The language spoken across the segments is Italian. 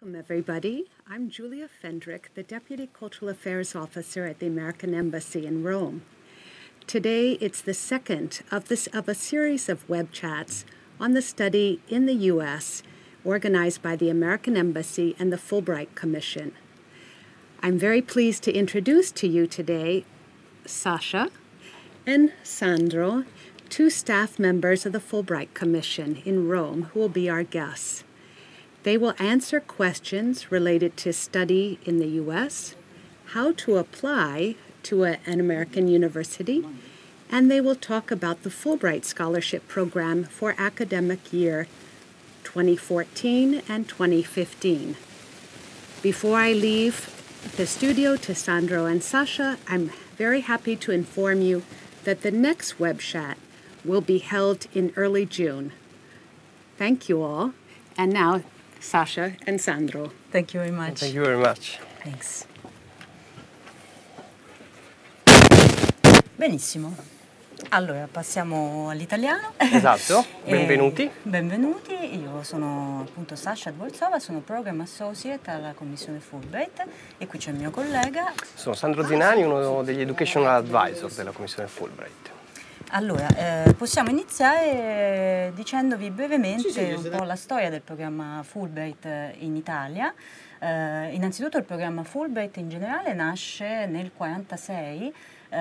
Welcome, everybody. I'm Julia Fendrick, the Deputy Cultural Affairs Officer at the American Embassy in Rome. Today, it's the second of, this, of a series of web chats on the study in the U.S. organized by the American Embassy and the Fulbright Commission. I'm very pleased to introduce to you today Sasha and Sandro, two staff members of the Fulbright Commission in Rome who will be our guests. They will answer questions related to study in the U.S., how to apply to a, an American university, and they will talk about the Fulbright Scholarship Program for academic year 2014 and 2015. Before I leave the studio to Sandro and Sasha, I'm very happy to inform you that the next web chat will be held in early June. Thank you all. And now Sasha and Sandro. Thank you very much. Thank you very much. Thanks. Benissimo. Allora, passiamo all'italiano. Esatto, eh, benvenuti. benvenuti, io sono appunto Sasha Dvolzova, sono Program Associate alla Commissione Fulbright e qui c'è il mio collega. Sono Sandro Zinani, uno degli Educational Advisor della Commissione Fulbright. Allora, eh, possiamo iniziare eh, dicendovi brevemente sì, sì, un po' la storia del programma Fulbright eh, in Italia. Eh, innanzitutto il programma Fulbright in generale nasce nel 1946 eh,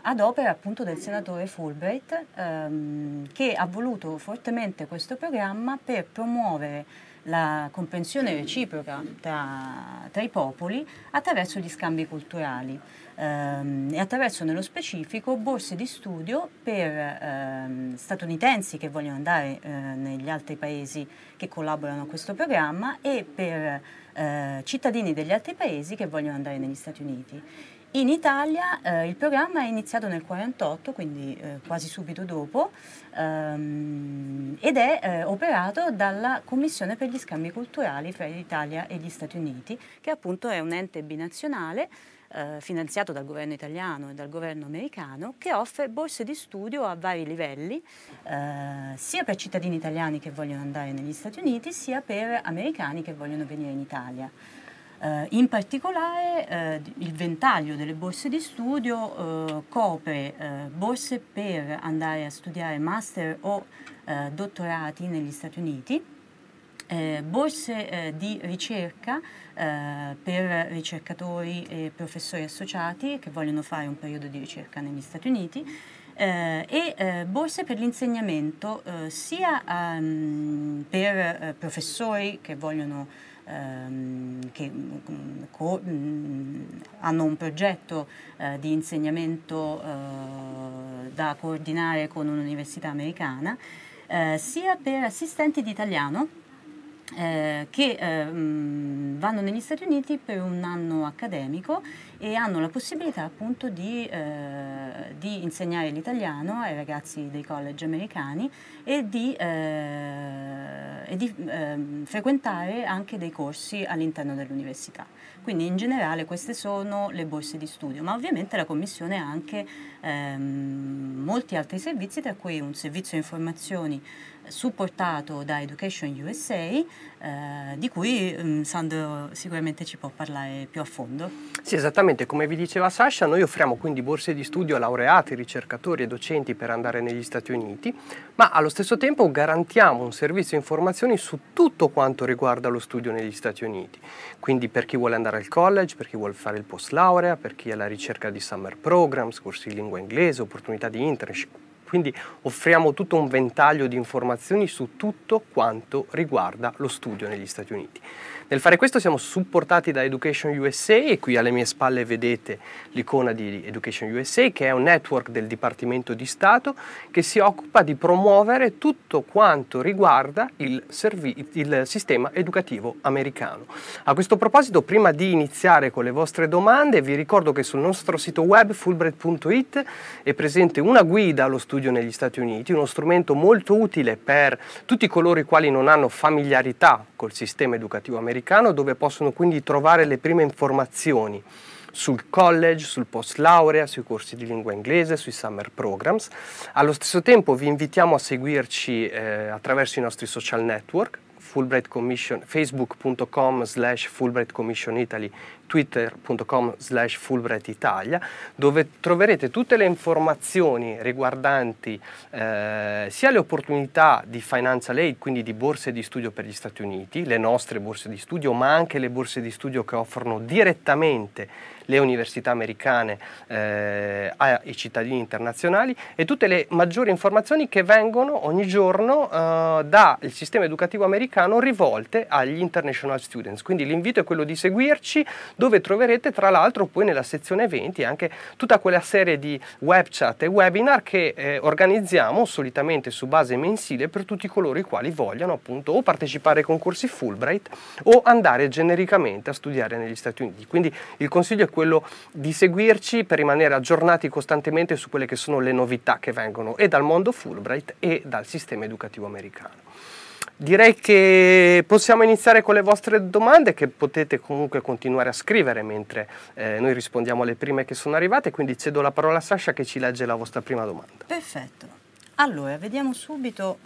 ad opera appunto del senatore Fulbright ehm, che ha voluto fortemente questo programma per promuovere la comprensione reciproca tra, tra, i popoli attraverso gli scambi culturali ehm, e attraverso nello specifico borse di studio per ehm, statunitensi che vogliono andare eh, negli altri paesi che collaborano a questo programma e per eh, cittadini degli altri paesi che vogliono andare negli Stati Uniti. In Italia eh, il programma è iniziato nel 1948, quindi eh, quasi subito dopo, ehm, ed è eh, operato dalla Commissione per gli scambi culturali fra l'Italia e gli Stati Uniti, che appunto è un ente binazionale eh, finanziato dal governo italiano e dal governo americano che offre borse di studio a vari livelli, eh, sia per cittadini italiani che vogliono andare negli Stati Uniti, sia per americani che vogliono venire in Italia. Uh, in particolare uh, il ventaglio delle borse di studio uh, copre borse per andare a studiare master o dottorati negli Stati Uniti, borse di ricerca eh, per ricercatori e professori associati che vogliono fare un periodo di ricerca negli Stati Uniti eh, e eh, borse per l'insegnamento eh, sia um, per eh, professori che vogliono ehm, che mm, mm, hanno un progetto eh, di insegnamento eh, da coordinare con un'università americana, eh, sia per assistenti di italiano eh, che eh, mm, vanno negli Stati Uniti per un anno accademico e hanno la possibilità appunto di, eh, di insegnare l'italiano ai ragazzi dei college americani e di, eh, e di ehm, frequentare anche dei corsi all'interno dell'università. Quindi in generale queste sono le borse di studio, ma ovviamente la Commissione ha anche ehm, molti altri servizi, tra cui un servizio informazioni supportato da Education USA, eh, di cui um, Sandro sicuramente ci può parlare più a fondo. Sì, esattamente, come vi diceva Sasha, noi offriamo quindi borse di studio a laureati, ricercatori e docenti per andare negli Stati Uniti, ma allo stesso tempo garantiamo un servizio di informazioni su tutto quanto riguarda lo studio negli Stati Uniti, quindi per chi vuole andare al college, per chi vuole fare il post laurea, per chi è alla ricerca di summer programs, corsi di lingua inglese, opportunità di internship, quindi offriamo tutto un ventaglio di informazioni su tutto quanto riguarda lo studio negli Stati Uniti. Nel fare questo siamo supportati da Education USA e qui alle mie spalle vedete l'icona di Education USA che è un network del Dipartimento di Stato che si occupa di promuovere tutto quanto riguarda il, il sistema educativo americano. A questo proposito, prima di iniziare con le vostre domande, vi ricordo che sul nostro sito web fulbright.it è presente una guida allo studio negli Stati Uniti, uno strumento molto utile per tutti coloro i quali non hanno familiarità col sistema educativo americano dove possono quindi trovare le prime informazioni sul college, sul post laurea, sui corsi di lingua inglese, sui summer programs. Allo stesso tempo vi invitiamo a seguirci eh, attraverso i nostri social network, facebook.com slash Fulbright Commission Italy twitter.com slash Fulbright Italia dove troverete tutte le informazioni riguardanti eh, sia le opportunità di Financial Aid, quindi di borse di studio per gli Stati Uniti, le nostre borse di studio, ma anche le borse di studio che offrono direttamente le università americane eh, ai cittadini internazionali e tutte le maggiori informazioni che vengono ogni giorno eh, dal sistema educativo americano rivolte agli international students. Quindi l'invito è quello di seguirci dove troverete tra l'altro poi nella sezione 20 anche tutta quella serie di web chat e webinar che eh, organizziamo solitamente su base mensile per tutti coloro i quali vogliano appunto o partecipare ai concorsi Fulbright o andare genericamente a studiare negli Stati Uniti. Quindi il consiglio è quello di seguirci per rimanere aggiornati costantemente su quelle che sono le novità che vengono e dal mondo Fulbright e dal sistema educativo americano direi che possiamo iniziare con le vostre domande che potete comunque continuare a scrivere mentre eh, noi rispondiamo alle prime che sono arrivate, quindi cedo la parola a Sasha che ci legge la vostra prima domanda. Perfetto. Allora, vediamo subito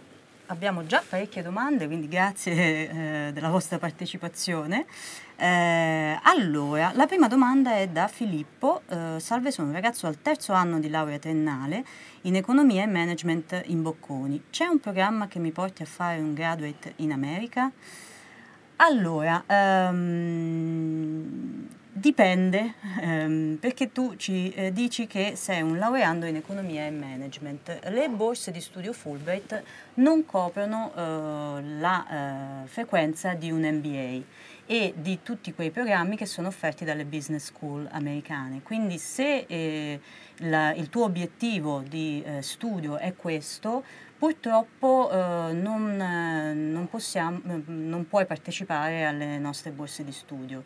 abbiamo già parecchie domande, quindi grazie eh, della vostra partecipazione. Eh, allora, la prima domanda è da Filippo. Eh, salve, sono un ragazzo al terzo anno di laurea triennale in economia e management in Bocconi. C'è un programma che mi porti a fare un graduate in America? Allora, um, Dipende, ehm, perché tu ci eh, dici che sei un laureando in economia e management. Le borse di studio Fulbright non coprono eh, la eh, frequenza di un MBA e di tutti quei programmi che sono offerti dalle business school americane. Quindi se eh, la, il tuo obiettivo di eh, studio è questo, purtroppo eh, non, eh, non, possiamo, non puoi partecipare alle nostre borse di studio.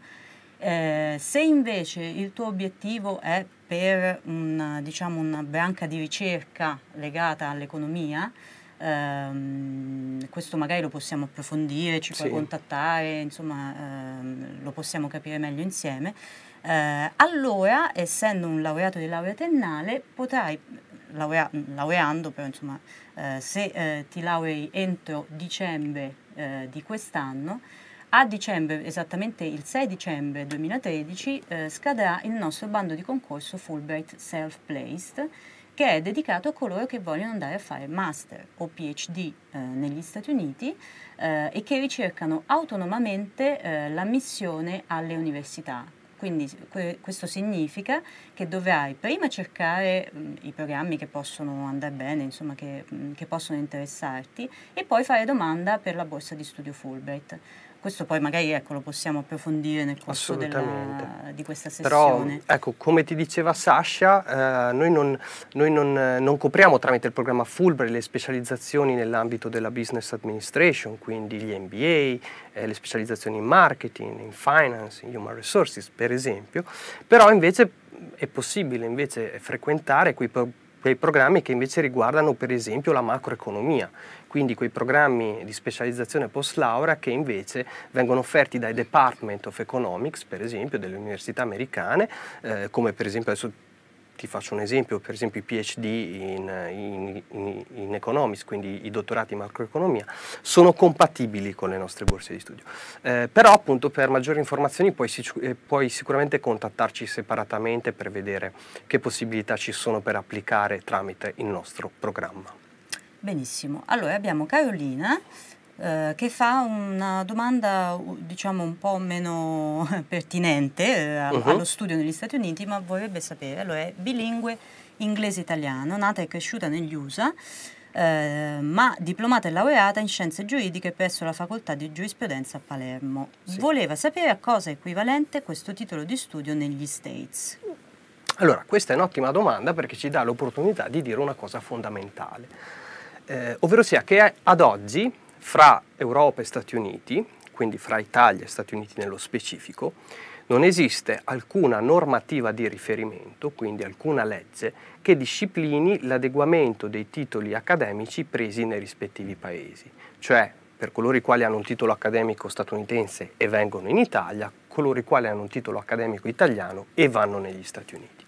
Eh, se invece il tuo obiettivo è per una, diciamo, una branca di ricerca legata all'economia, ehm, questo magari lo possiamo approfondire, ci puoi sì. contattare, insomma ehm, lo possiamo capire meglio insieme. Eh, allora, essendo un laureato di laurea tennale, potrai, mm, laurea, mm, laureando però insomma, eh, se eh, ti laurei entro dicembre eh, di quest'anno, a dicembre, esattamente il 6 dicembre 2013, eh, scadrà il nostro bando di concorso Fulbright Self-Placed, che è dedicato a coloro che vogliono andare a fare master o PhD eh, negli Stati Uniti eh, e che ricercano autonomamente eh, l'ammissione alle università. Quindi que- questo significa che dovrai prima cercare mh, mm, i programmi che possono andare bene, insomma che, mh, mm, che possono interessarti e poi fare domanda per la borsa di studio Fulbright. Questo poi magari ecco, lo possiamo approfondire nel corso della, di questa sessione. Però, ecco, come ti diceva Sasha, eh, noi, non, noi non, eh, non, copriamo tramite il programma Fulbright le specializzazioni nell'ambito della business administration, quindi gli MBA, eh, le specializzazioni in marketing, in finance, in human resources, per esempio, però invece è possibile invece frequentare quei, pro quei programmi che invece riguardano per esempio la macroeconomia quindi quei programmi di specializzazione post laurea che invece vengono offerti dai Department of Economics, per esempio, delle università americane, eh, come per esempio adesso ti faccio un esempio, per esempio i PhD in, in, in, economics, quindi i dottorati in macroeconomia, sono compatibili con le nostre borse di studio. Eh, però appunto per maggiori informazioni puoi, eh, puoi, sicuramente contattarci separatamente per vedere che possibilità ci sono per applicare tramite il nostro programma. Benissimo, allora abbiamo Carolina eh, che fa una domanda diciamo un po' meno pertinente eh, uh -huh. allo studio negli Stati Uniti, ma vorrebbe sapere, allora è bilingue inglese-italiano, nata e cresciuta negli USA, eh, ma diplomata e laureata in scienze giuridiche presso la facoltà di giurisprudenza a Palermo. Sì. Voleva sapere a cosa è equivalente questo titolo di studio negli States. Allora, questa è un'ottima domanda perché ci dà l'opportunità di dire una cosa fondamentale eh, ovvero sia che ad oggi fra Europa e Stati Uniti, quindi fra Italia e Stati Uniti nello specifico, non esiste alcuna normativa di riferimento, quindi alcuna legge, che disciplini l'adeguamento dei titoli accademici presi nei rispettivi paesi, cioè per coloro i quali hanno un titolo accademico statunitense e vengono in Italia, coloro i quali hanno un titolo accademico italiano e vanno negli Stati Uniti.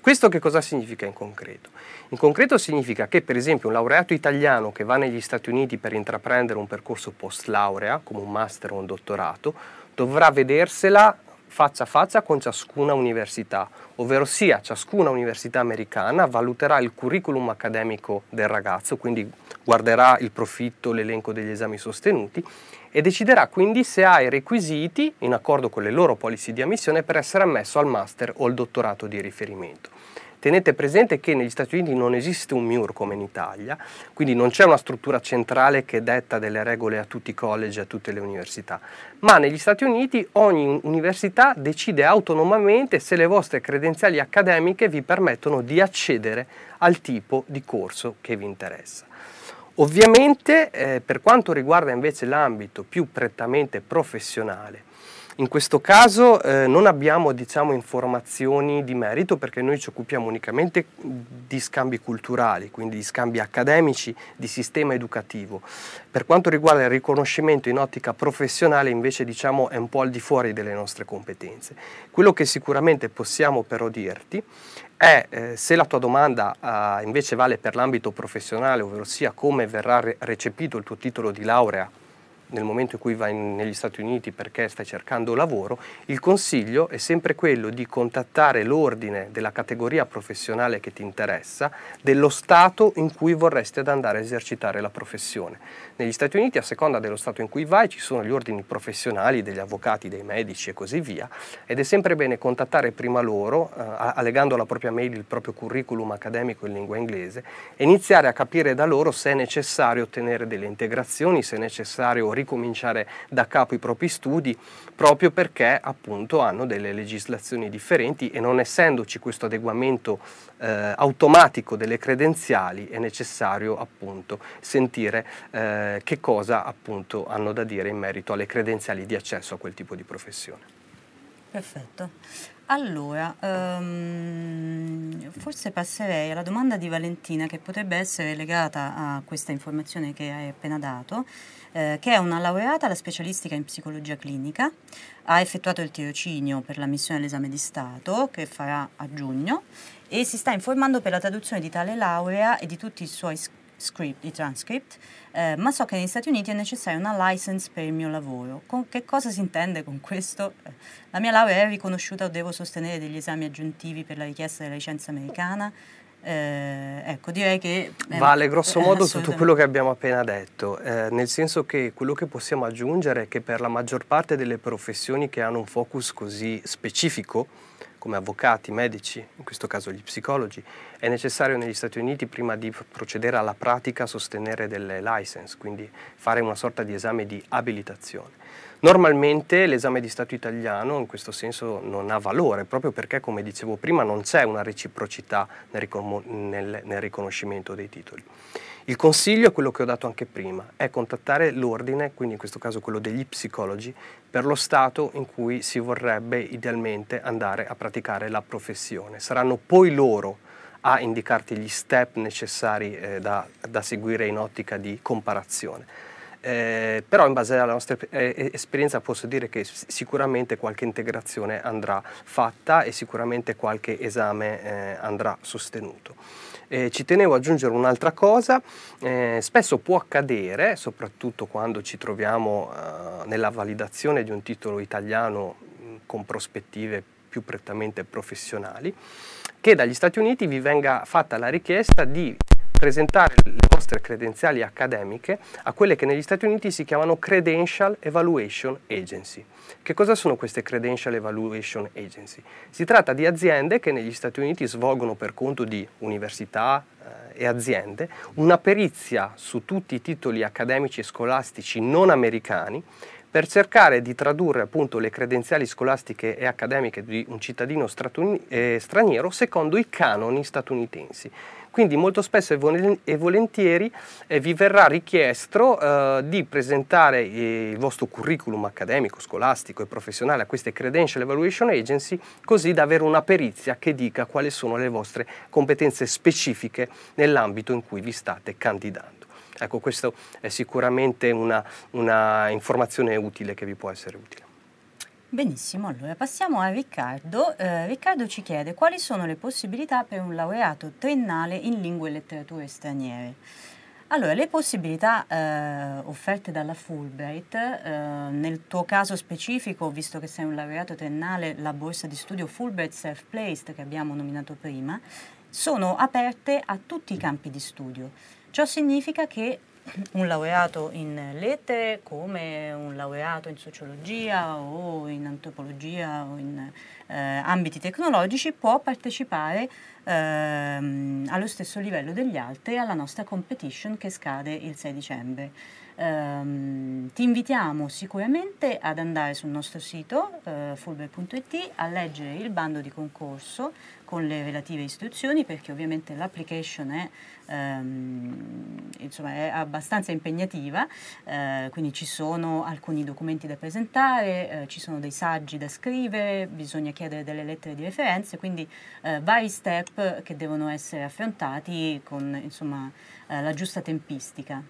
Questo che cosa significa in concreto? In concreto significa che per esempio un laureato italiano che va negli Stati Uniti per intraprendere un percorso post laurea, come un master o un dottorato, dovrà vedersela faccia a faccia con ciascuna università, ovvero sia ciascuna università americana valuterà il curriculum accademico del ragazzo, quindi guarderà il profitto, l'elenco degli esami sostenuti e deciderà quindi se ha i requisiti, in accordo con le loro policy di ammissione, per essere ammesso al master o al dottorato di riferimento. Tenete presente che negli Stati Uniti non esiste un MIUR come in Italia, quindi non c'è una struttura centrale che detta delle regole a tutti i college, e a tutte le università, ma negli Stati Uniti ogni università decide autonomamente se le vostre credenziali accademiche vi permettono di accedere al tipo di corso che vi interessa. Ovviamente eh, per quanto riguarda invece l'ambito più prettamente professionale, in questo caso eh, non abbiamo diciamo, informazioni di merito perché noi ci occupiamo unicamente di scambi culturali, quindi di scambi accademici, di sistema educativo. Per quanto riguarda il riconoscimento in ottica professionale invece diciamo, è un po' al di fuori delle nostre competenze. Quello che sicuramente possiamo però dirti è eh, se la tua domanda eh, invece vale per l'ambito professionale, ovvero sia come verrà re recepito il tuo titolo di laurea nel momento in cui vai negli Stati Uniti perché stai cercando lavoro, il consiglio è sempre quello di contattare l'ordine della categoria professionale che ti interessa, dello Stato in cui vorresti ad andare a esercitare la professione. Negli Stati Uniti, a seconda dello Stato in cui vai, ci sono gli ordini professionali degli avvocati, dei medici e così via, ed è sempre bene contattare prima loro, eh, allegando alla propria mail il proprio curriculum accademico in lingua inglese, e iniziare a capire da loro se è necessario ottenere delle integrazioni, se è necessario orientare ricominciare da capo i propri studi proprio perché appunto hanno delle legislazioni differenti e non essendoci questo adeguamento eh, automatico delle credenziali è necessario appunto sentire eh, che cosa appunto hanno da dire in merito alle credenziali di accesso a quel tipo di professione. Perfetto. Allora, um, forse passerei alla domanda di Valentina che potrebbe essere legata a questa informazione che hai appena dato, eh, che è una laureata alla specialistica in psicologia clinica, ha effettuato il tirocinio per la missione all'esame di Stato che farà a giugno e si sta informando per la traduzione di tale laurea e di tutti i suoi script, di transcript, eh, ma so che negli Stati Uniti è necessaria una license per il mio lavoro. Con, che cosa si intende con questo? La mia laurea è riconosciuta o devo sostenere degli esami aggiuntivi per la richiesta della licenza americana? Eh, ecco, direi che... Eh, vale grosso eh, modo tutto quello che abbiamo appena detto, eh, nel senso che quello che possiamo aggiungere è che per la maggior parte delle professioni che hanno un focus così specifico, come avvocati, medici, in questo caso gli psicologi, è necessario negli Stati Uniti prima di procedere alla pratica sostenere delle license, quindi fare una sorta di esame di abilitazione. Normalmente l'esame di Stato italiano in questo senso non ha valore, proprio perché, come dicevo prima, non c'è una reciprocità nel, nel, nel riconoscimento dei titoli. Il consiglio è quello che ho dato anche prima, è contattare l'ordine, quindi in questo caso quello degli psicologi, per lo stato in cui si vorrebbe idealmente andare a praticare la professione. Saranno poi loro a indicarti gli step necessari eh, da, da seguire in ottica di comparazione eh, però in base alla nostra eh, esperienza posso dire che sicuramente qualche integrazione andrà fatta e sicuramente qualche esame eh, andrà sostenuto. Eh, ci tenevo ad aggiungere un'altra cosa, eh, spesso può accadere, soprattutto quando ci troviamo eh, nella validazione di un titolo italiano mm, con prospettive più prettamente professionali, che dagli Stati Uniti vi venga fatta la richiesta di presentare le vostre credenziali accademiche a quelle che negli Stati Uniti si chiamano Credential Evaluation Agency. Che cosa sono queste Credential Evaluation Agency? Si tratta di aziende che negli Stati Uniti svolgono per conto di università eh, e aziende una perizia su tutti i titoli accademici e scolastici non americani per cercare di tradurre appunto le credenziali scolastiche e accademiche di un cittadino eh, straniero secondo i canoni statunitensi. Quindi molto spesso e volentieri eh, vi verrà richiesto eh, di presentare il vostro curriculum accademico, scolastico e professionale a queste credential evaluation agency così da avere una perizia che dica quali sono le vostre competenze specifiche nell'ambito in cui vi state candidando. Ecco, questa è sicuramente una, una informazione utile che vi può essere utile. Benissimo, allora passiamo a Riccardo. Eh, Riccardo ci chiede quali sono le possibilità per un laureato triennale in lingue e letterature straniere. Allora, le possibilità eh, offerte dalla Fulbright, eh, nel tuo caso specifico, visto che sei un laureato triennale, la borsa di studio Fulbright Self-Placed che abbiamo nominato prima, sono aperte a tutti i campi di studio. Ciò significa che un laureato in lettere come un laureato in sociologia o in antropologia o in eh, ambiti tecnologici può partecipare ehm, allo stesso livello degli altri alla nostra competition che scade il 6 dicembre ehm, ti invitiamo sicuramente ad andare sul nostro sito eh, fulber.it a leggere il bando di concorso con le relative istruzioni perché ovviamente l'application è, ehm, insomma, è abbastanza impegnativa, eh, quindi ci sono alcuni documenti da presentare, eh, ci sono dei saggi da scrivere, bisogna chiedere delle lettere di referenze, quindi eh, vari step che devono essere affrontati con insomma, eh, la giusta tempistica.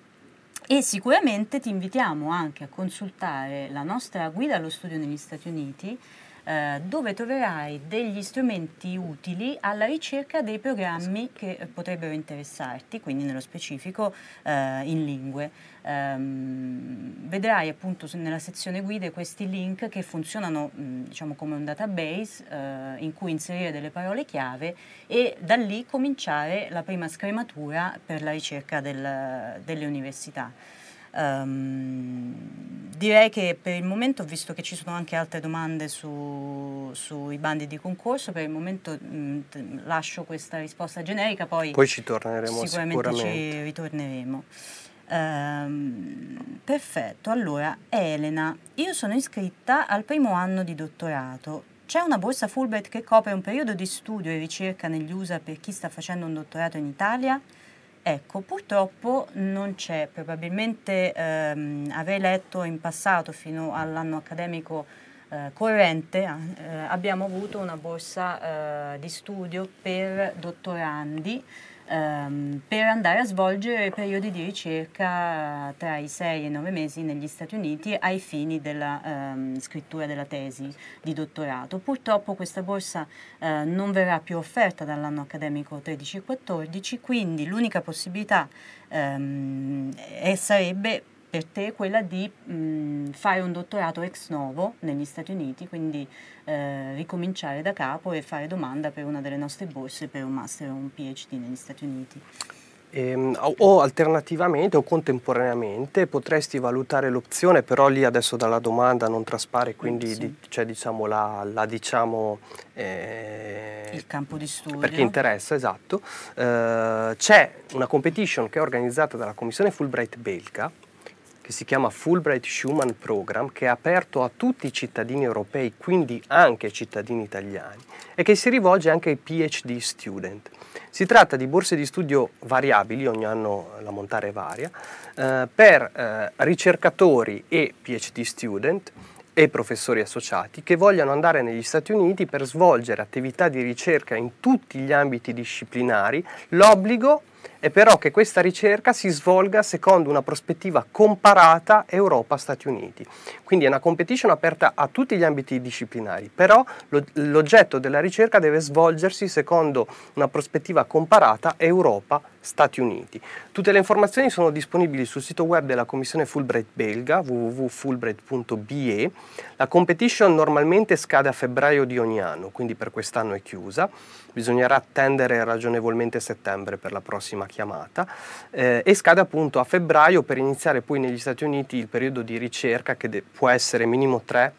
E sicuramente ti invitiamo anche a consultare la nostra guida allo studio negli Stati Uniti eh, dove troverai degli strumenti utili alla ricerca dei programmi che potrebbero interessarti, quindi nello specifico eh, in lingue. Um, vedrai appunto nella sezione guide questi link che funzionano mh, mm, diciamo come un database eh, in cui inserire delle parole chiave e da lì cominciare la prima scrematura per la ricerca del, delle università. Um, direi che per il momento, visto che ci sono anche altre domande su, sui bandi di concorso, per il momento mh, mm, lascio questa risposta generica, poi, poi ci torneremo sicuramente, sicuramente. ci ritorneremo. Um, perfetto, allora Elena, io sono iscritta al primo anno di dottorato. C'è una borsa Fulbright che copre un periodo di studio e ricerca negli USA per chi sta facendo un dottorato in Italia? Ecco, purtroppo non c'è, probabilmente ehm, avrei letto in passato fino all'anno accademico eh, corrente, eh, abbiamo avuto una borsa eh, di studio per dottorandi ehm, per andare a svolgere periodi di ricerca tra i 6 e i 9 mesi negli Stati Uniti ai fini della ehm, scrittura della tesi di dottorato. Purtroppo questa borsa eh, non verrà più offerta dall'anno accademico 13-14, quindi l'unica possibilità ehm, sarebbe per te quella di mh, mm, fare un dottorato ex novo negli Stati Uniti, quindi eh, ricominciare da capo e fare domanda per una delle nostre borse per un master o un PhD negli Stati Uniti. Ehm, o alternativamente o contemporaneamente potresti valutare l'opzione, però lì adesso dalla domanda non traspare, quindi sì. di, c'è cioè, diciamo la, la diciamo, eh, il campo di studio. Perché interessa, esatto. Eh, c'è una competition che è organizzata dalla commissione Fulbright Belga che si chiama Fulbright Schuman Program, che è aperto a tutti i cittadini europei, quindi anche ai cittadini italiani, e che si rivolge anche ai PhD student. Si tratta di borse di studio variabili, ogni anno la montare varia, eh, per eh, ricercatori e PhD student e professori associati che vogliano andare negli Stati Uniti per svolgere attività di ricerca in tutti gli ambiti disciplinari, l'obbligo e però che questa ricerca si svolga secondo una prospettiva comparata Europa-Stati Uniti. Quindi è una competition aperta a tutti gli ambiti disciplinari, però l'oggetto della ricerca deve svolgersi secondo una prospettiva comparata Europa-Stati Uniti. Stati Uniti. Tutte le informazioni sono disponibili sul sito web della commissione Fulbright belga www.fulbright.be. La competition normalmente scade a febbraio di ogni anno, quindi per quest'anno è chiusa. Bisognerà attendere ragionevolmente settembre per la prossima chiamata eh, e scade appunto a febbraio per iniziare poi negli Stati Uniti il periodo di ricerca che de- può essere minimo 3,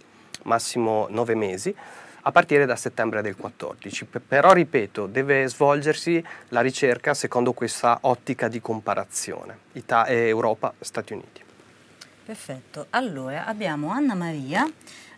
massimo 9 mesi a partire da settembre del 2014. Però, ripeto, deve svolgersi la ricerca secondo questa ottica di comparazione, Ita- eh, Europa-Stati Uniti. Perfetto, allora abbiamo Anna Maria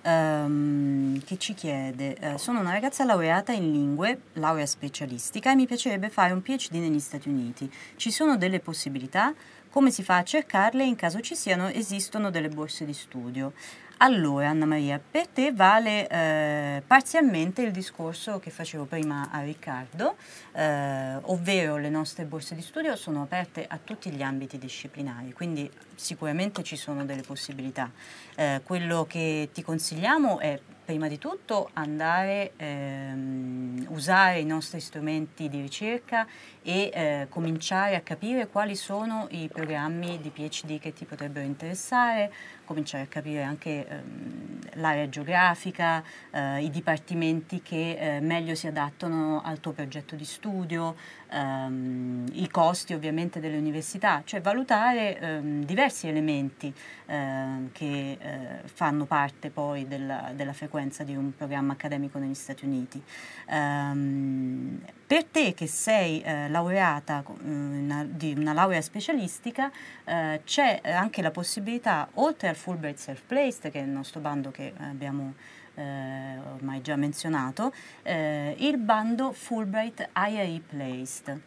ehm, che ci chiede, eh, sono una ragazza laureata in lingue, laurea specialistica e mi piacerebbe fare un PhD negli Stati Uniti. Ci sono delle possibilità? Come si fa a cercarle? In caso ci siano, esistono delle borse di studio. Allora, Anna Maria, per te vale eh, parzialmente il discorso che facevo prima a Riccardo, eh, ovvero le nostre borse di studio sono aperte a tutti gli ambiti disciplinari, quindi sicuramente ci sono delle possibilità. Eh, quello che ti consigliamo è prima di tutto andare, ehm, usare i nostri strumenti di ricerca e eh, cominciare a capire quali sono i programmi di PhD che ti potrebbero interessare, cominciare a capire anche ehm, l'area geografica, eh, i dipartimenti che eh, meglio si adattano al tuo progetto di studio, ehm, i costi ovviamente delle università, cioè valutare ehm, diversi elementi ehm, che eh, fanno parte poi della, della, frequenza di un programma accademico negli Stati Uniti ehm, per te che sei eh, laureata mh, mm, di una laurea specialistica eh, c'è eh, anche la possibilità, oltre al Fulbright Self-Placed, che è il nostro bando che abbiamo eh, ormai già menzionato, eh, il bando Fulbright IAE Placed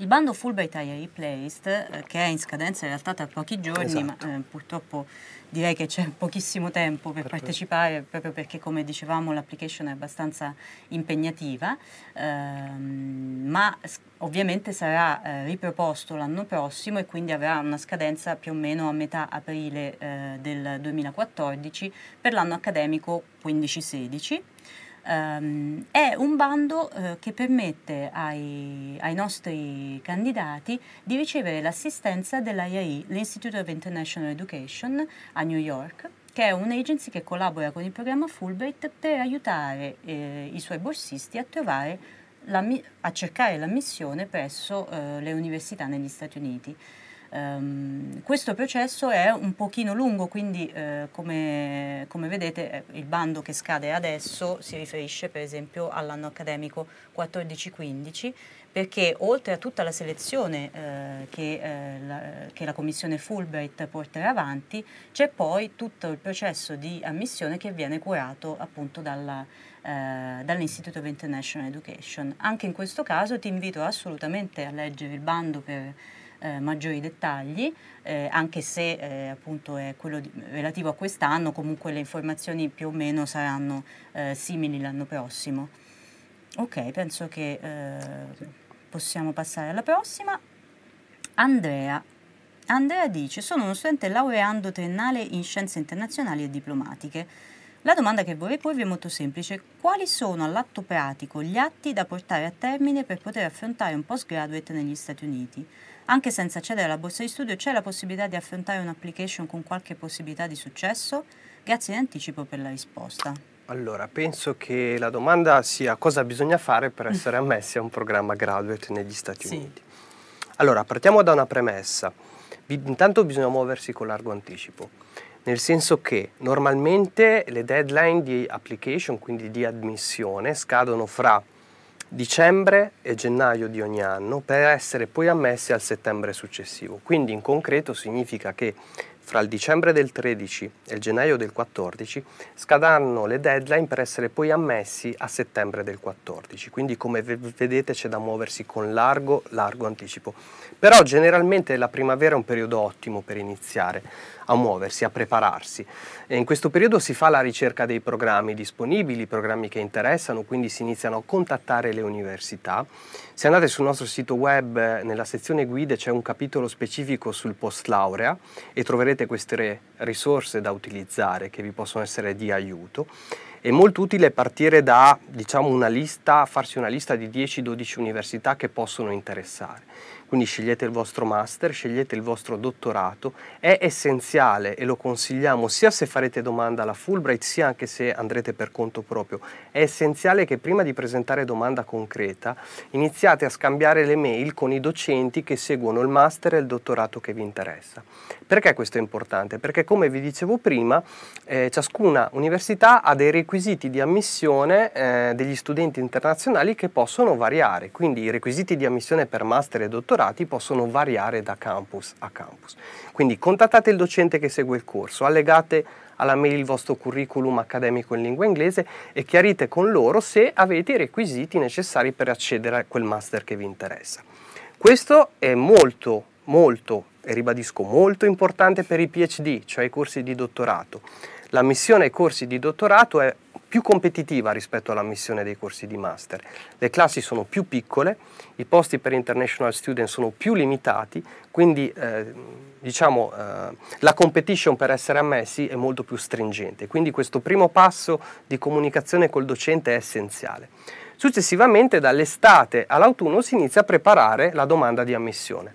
il bando Fulbright AI Replaced, eh, che è in scadenza in realtà tra pochi giorni, esatto. ma eh, purtroppo direi che c'è pochissimo tempo per, per partecipare, questo. proprio perché come dicevamo l'application è abbastanza impegnativa, ehm, ma ovviamente sarà eh, riproposto l'anno prossimo e quindi avrà una scadenza più o meno a metà aprile eh, del 2014 per l'anno accademico 15-16 ehm, è un bando eh, che permette ai, ai, nostri candidati di ricevere l'assistenza dell'IAE, l'Institute of International Education a New York, che è un'agency che collabora con il programma Fulbright per aiutare eh, i suoi borsisti a trovare la, a cercare l'ammissione presso eh, le università negli Stati Uniti. Um, questo processo è un pochino lungo, quindi eh, come, come, vedete eh, il bando che scade adesso si riferisce per esempio all'anno accademico 14-15 perché oltre a tutta la selezione eh, che, eh, la, che, la, commissione Fulbright porterà avanti c'è poi tutto il processo di ammissione che viene curato appunto dalla, eh, dall'Istitute of International Education. Anche in questo caso ti invito assolutamente a leggere il bando per eh, maggiori dettagli, eh, anche se eh, appunto è quello di, relativo a quest'anno, comunque le informazioni più o meno saranno eh, simili l'anno prossimo. Ok, penso che eh, possiamo passare alla prossima. Andrea. Andrea dice, sono uno studente laureando triennale in scienze internazionali e diplomatiche. La domanda che vorrei porvi è molto semplice. Quali sono all'atto pratico gli atti da portare a termine per poter affrontare un postgraduate negli Stati Uniti? Anche senza accedere alla borsa di studio c'è la possibilità di affrontare un'application con qualche possibilità di successo? Grazie in anticipo per la risposta. Allora, penso che la domanda sia cosa bisogna fare per mm. essere ammessi a un programma graduate negli Stati sì. Uniti. Allora, partiamo da una premessa. Intanto bisogna muoversi con largo anticipo, nel senso che normalmente le deadline di application, quindi di admissione, scadono fra dicembre e gennaio di ogni anno per essere poi ammessi al settembre successivo. Quindi in concreto significa che fra il dicembre del 13 e il gennaio del 14 scadranno le deadline per essere poi ammessi a settembre del 14, quindi come vedete c'è da muoversi con largo, largo anticipo. Però generalmente la primavera è un periodo ottimo per iniziare a muoversi, a prepararsi. E in questo periodo si fa la ricerca dei programmi disponibili, programmi che interessano, quindi si iniziano a contattare le università se andate sul nostro sito web, nella sezione guide c'è un capitolo specifico sul post laurea e troverete queste risorse da utilizzare che vi possono essere di aiuto. È molto utile partire da diciamo, una lista, farsi una lista di 10-12 università che possono interessare quindi scegliete il vostro master, scegliete il vostro dottorato, è essenziale e lo consigliamo sia se farete domanda alla Fulbright sia anche se andrete per conto proprio, è essenziale che prima di presentare domanda concreta iniziate a scambiare le mail con i docenti che seguono il master e il dottorato che vi interessa. Perché questo è importante? Perché come vi dicevo prima, eh, ciascuna università ha dei requisiti di ammissione eh, degli studenti internazionali che possono variare, quindi i requisiti di ammissione per master e dottorato dottorati possono variare da campus a campus. Quindi contattate il docente che segue il corso, allegate alla mail il vostro curriculum accademico in lingua inglese e chiarite con loro se avete i requisiti necessari per accedere a quel master che vi interessa. Questo è molto, molto, e ribadisco molto importante per i PhD, cioè i corsi di dottorato. L'ammissione ai corsi di dottorato è più competitiva rispetto all'ammissione dei corsi di master. Le classi sono più piccole, i posti per international student sono più limitati, quindi eh, diciamo, eh, la competition per essere ammessi è molto più stringente. Quindi questo primo passo di comunicazione col docente è essenziale. Successivamente dall'estate all'autunno si inizia a preparare la domanda di ammissione.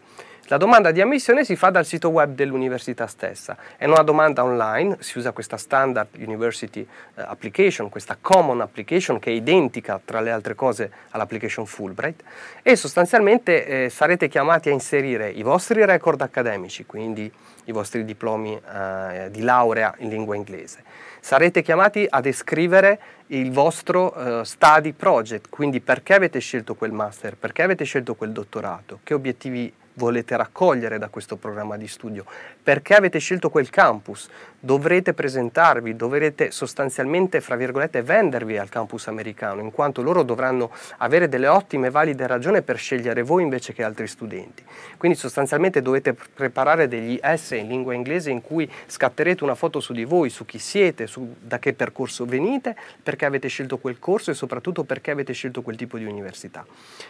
La domanda di ammissione si fa dal sito web dell'università stessa, è una domanda online, si usa questa standard university eh, application, questa common application che è identica tra le altre cose all'application Fulbright e sostanzialmente eh, sarete chiamati a inserire i vostri record accademici, quindi i vostri diplomi eh, di laurea in lingua inglese. Sarete chiamati a descrivere il vostro eh, study project, quindi perché avete scelto quel master, perché avete scelto quel dottorato, che obiettivi volete raccogliere da questo programma di studio, perché avete scelto quel campus, dovrete presentarvi, dovrete sostanzialmente, fra virgolette, vendervi al campus americano, in quanto loro dovranno avere delle ottime e valide ragioni per scegliere voi invece che altri studenti. Quindi sostanzialmente dovete preparare degli essay in lingua inglese in cui scatterete una foto su di voi, su chi siete, su da che percorso venite, perché avete scelto quel corso e soprattutto perché avete scelto quel tipo di università.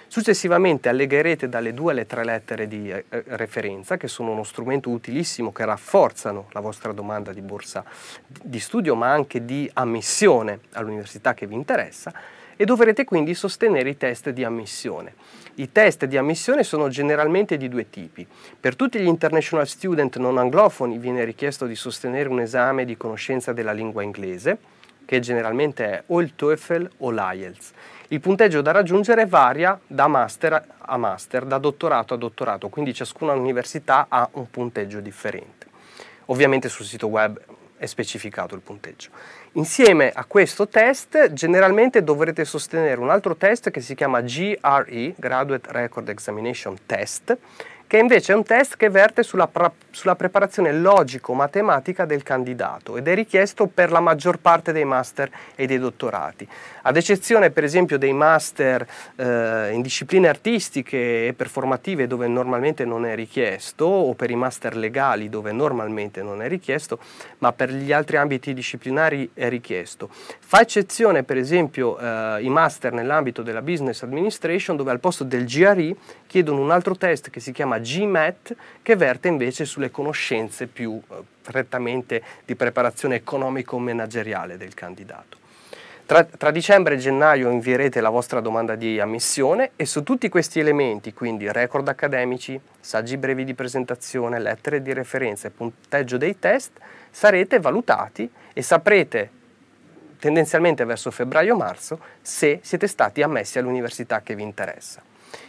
Successivamente allegherete dalle due alle tre lettere di di eh, eh, referenza, che sono uno strumento utilissimo che rafforzano la vostra domanda di borsa di studio, ma anche di ammissione all'università che vi interessa, e dovrete quindi sostenere i test di ammissione. I test di ammissione sono generalmente di due tipi. Per tutti gli international student non anglofoni viene richiesto di sostenere un esame di conoscenza della lingua inglese, che generalmente è o il TOEFL o l'IELTS. Il punteggio da raggiungere varia da master a master, da dottorato a dottorato, quindi ciascuna università ha un punteggio differente. Ovviamente sul sito web è specificato il punteggio. Insieme a questo test generalmente dovrete sostenere un altro test che si chiama GRE, Graduate Record Examination Test, che invece è un test che verte sulla, sulla preparazione logico-matematica del candidato ed è richiesto per la maggior parte dei master e dei dottorati, ad eccezione per esempio dei master eh, in discipline artistiche e performative dove normalmente non è richiesto o per i master legali dove normalmente non è richiesto, ma per gli altri ambiti disciplinari è richiesto. Fa eccezione per esempio eh, i master nell'ambito della business administration dove al posto del GRE chiedono un altro test che si chiama chiama GMAT, che verte invece sulle conoscenze più eh, prettamente di preparazione economico-manageriale del candidato. Tra, tra, dicembre e gennaio invierete la vostra domanda di ammissione e su tutti questi elementi, quindi record accademici, saggi brevi di presentazione, lettere di referenza e punteggio dei test, sarete valutati e saprete tendenzialmente verso febbraio-marzo se siete stati ammessi all'università che vi interessa.